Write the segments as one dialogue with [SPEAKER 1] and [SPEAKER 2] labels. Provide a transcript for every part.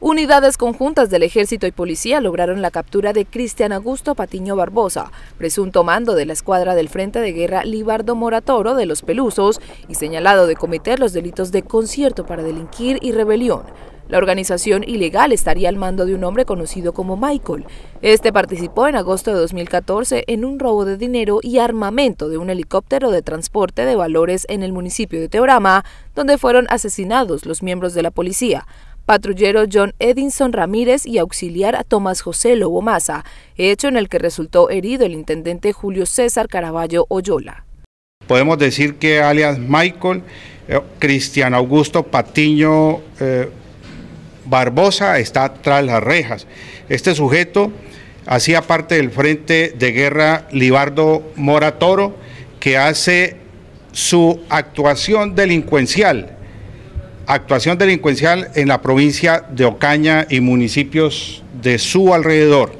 [SPEAKER 1] Unidades conjuntas del ejército y policía lograron la captura de Cristian Augusto Patiño Barbosa, presunto mando de la escuadra del Frente de Guerra Libardo Moratoro de los Pelusos y señalado de cometer los delitos de concierto para delinquir y rebelión. La organización ilegal estaría al mando de un hombre conocido como Michael. Este participó en agosto de 2014 en un robo de dinero y armamento de un helicóptero de transporte de valores en el municipio de Teorama, donde fueron asesinados los miembros de la policía, patrullero John Edinson Ramírez y auxiliar a Tomás José Lobo Maza, hecho en el que resultó herido el intendente Julio César Caraballo Oyola.
[SPEAKER 2] Podemos decir que alias Michael, eh, Cristian Augusto Patiño eh, Barbosa está tras las rejas. Este sujeto hacía parte del Frente de Guerra Libardo Moratoro, que hace su actuación delincuencial actuación delincuencial en la provincia de Ocaña y municipios de su alrededor.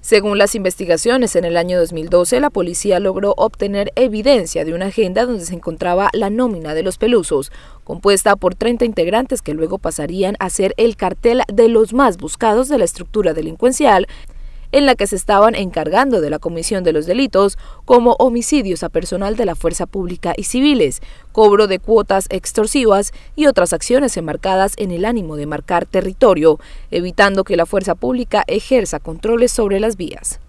[SPEAKER 1] Según las investigaciones, en el año 2012 la policía logró obtener evidencia de una agenda donde se encontraba la nómina de los pelusos, compuesta por 30 integrantes que luego pasarían a ser el cartel de los más buscados de la estructura delincuencial en la que se estaban encargando de la comisión de los delitos como homicidios a personal de la fuerza pública y civiles, cobro de cuotas extorsivas y otras acciones enmarcadas en el ánimo de marcar territorio, evitando que la fuerza pública ejerza controles sobre las vías.